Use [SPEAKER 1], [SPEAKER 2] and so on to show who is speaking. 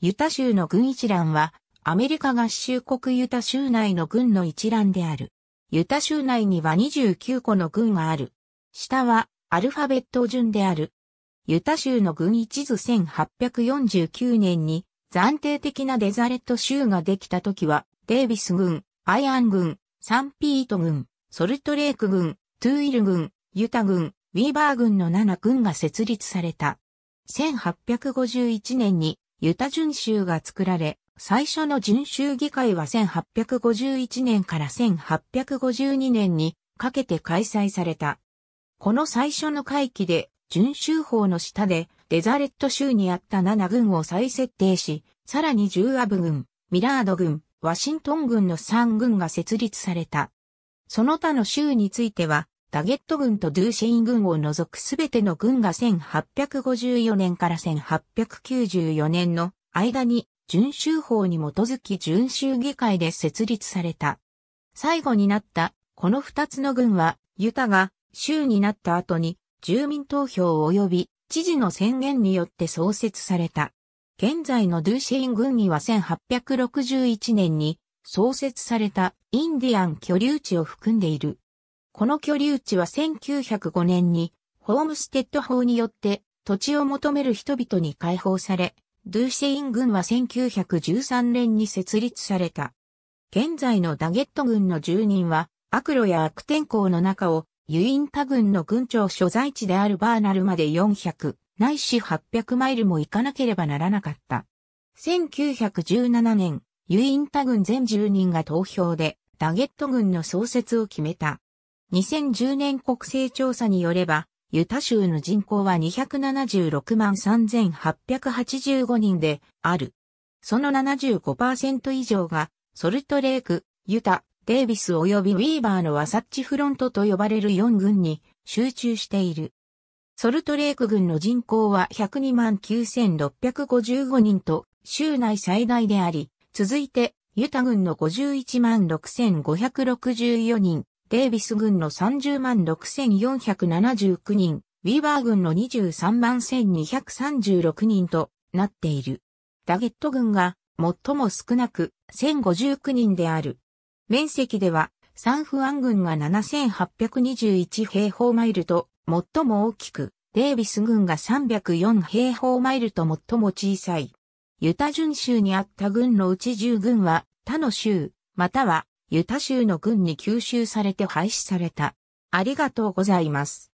[SPEAKER 1] ユタ州の軍一覧は、アメリカ合衆国ユタ州内の軍の一覧である。ユタ州内には29個の軍がある。下はアルファベット順である。ユタ州の軍一図1849年に暫定的なデザレット州ができた時は、デービス軍、アイアン軍、サンピート軍、ソルトレーク軍、トゥーイル軍、ユタ軍、ウィーバー軍の7軍が設立された。1851年にユタ巡州が作られ、最初の巡州議会は1851年から1852年にかけて開催された。この最初の会期で、巡州法の下でデザレット州にあった7軍を再設定し、さらに10アブ軍、ミラード軍、ワシントン軍の3軍が設立された。その他の州については、ダゲット軍とドゥーシェイン軍を除くすべての軍が1854年から1894年の間に、準州法に基づき準州議会で設立された。最後になったこの二つの軍は、ユタが州になった後に住民投票及び知事の宣言によって創設された。現在のドゥーシェイン軍には1861年に創設されたインディアン居留地を含んでいる。この居留地は1905年にホームステッド法によって土地を求める人々に解放され、ドゥーシェイン軍は1913年に設立された。現在のダゲット軍の住人は、悪路や悪天候の中を、ユインタ軍の軍庁所在地であるバーナルまで400、ないし800マイルも行かなければならなかった。1917年、ユインタ軍全住人が投票で、ダゲット軍の創設を決めた。2010年国勢調査によれば、ユタ州の人口は276万3885人である。その75%以上が、ソルトレーク、ユタ、デイビス及びウィーバーのワサッチフロントと呼ばれる4軍に集中している。ソルトレーク軍の人口は102万9655人と州内最大であり、続いてユタ軍の51万6564人、デイビス軍の30万6479人、ウィーバー軍の23万1236人となっている。ダゲット軍が最も少なく1059人である。面積ではサンフアン軍が7821平方マイルと最も大きく、デイビス軍が304平方マイルと最も小さい。ユタ巡州にあった軍のうち10軍は他の州、またはユタ州の軍に吸収されて廃止された。ありがとうございます。